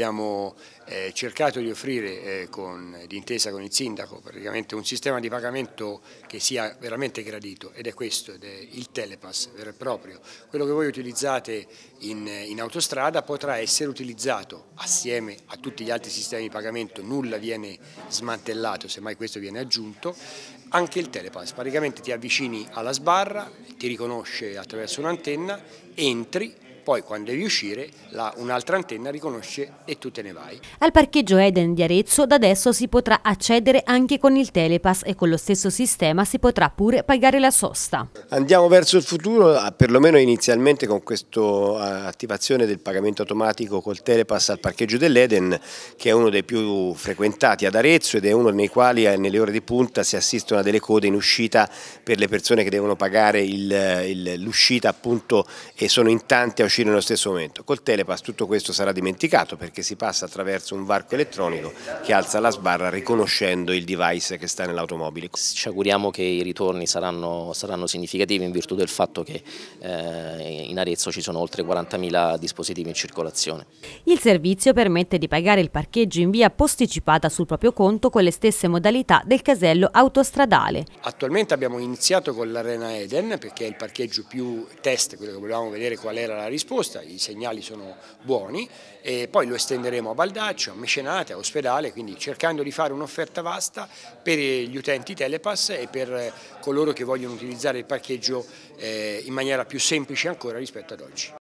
abbiamo eh, cercato di offrire eh, d'intesa con il sindaco praticamente un sistema di pagamento che sia veramente gradito ed è questo, ed è il telepass vero e proprio. Quello che voi utilizzate in, in autostrada potrà essere utilizzato assieme a tutti gli altri sistemi di pagamento, nulla viene smantellato, semmai questo viene aggiunto, anche il telepass, praticamente ti avvicini alla sbarra, ti riconosce attraverso un'antenna, entri poi quando devi uscire un'altra antenna riconosce e tu te ne vai. Al parcheggio Eden di Arezzo da adesso si potrà accedere anche con il Telepass e con lo stesso sistema si potrà pure pagare la sosta. Andiamo verso il futuro, perlomeno inizialmente con questa attivazione del pagamento automatico col Telepass al parcheggio dell'Eden che è uno dei più frequentati ad Arezzo ed è uno nei quali eh, nelle ore di punta si assistono a delle code in uscita per le persone che devono pagare l'uscita appunto e sono in tanti a patrocinio nello stesso momento. Col Telepass tutto questo sarà dimenticato perché si passa attraverso un varco elettronico che alza la sbarra riconoscendo il device che sta nell'automobile. Ci auguriamo che i ritorni saranno, saranno, significativi in virtù del fatto che eh, in Arezzo ci sono oltre 40.000 dispositivi in circolazione. Il servizio permette di pagare il parcheggio in via posticipata sul proprio conto con le stesse modalità del casello autostradale. Attualmente abbiamo iniziato con l'Arena Eden perché è il parcheggio più test, quello che volevamo vedere qual era la risposta risposta, i segnali sono buoni e poi lo estenderemo a Baldaccio, a Mecenate, a Ospedale, quindi cercando di fare un'offerta vasta per gli utenti Telepass e per coloro che vogliono utilizzare il parcheggio eh, in maniera più semplice ancora rispetto ad oggi.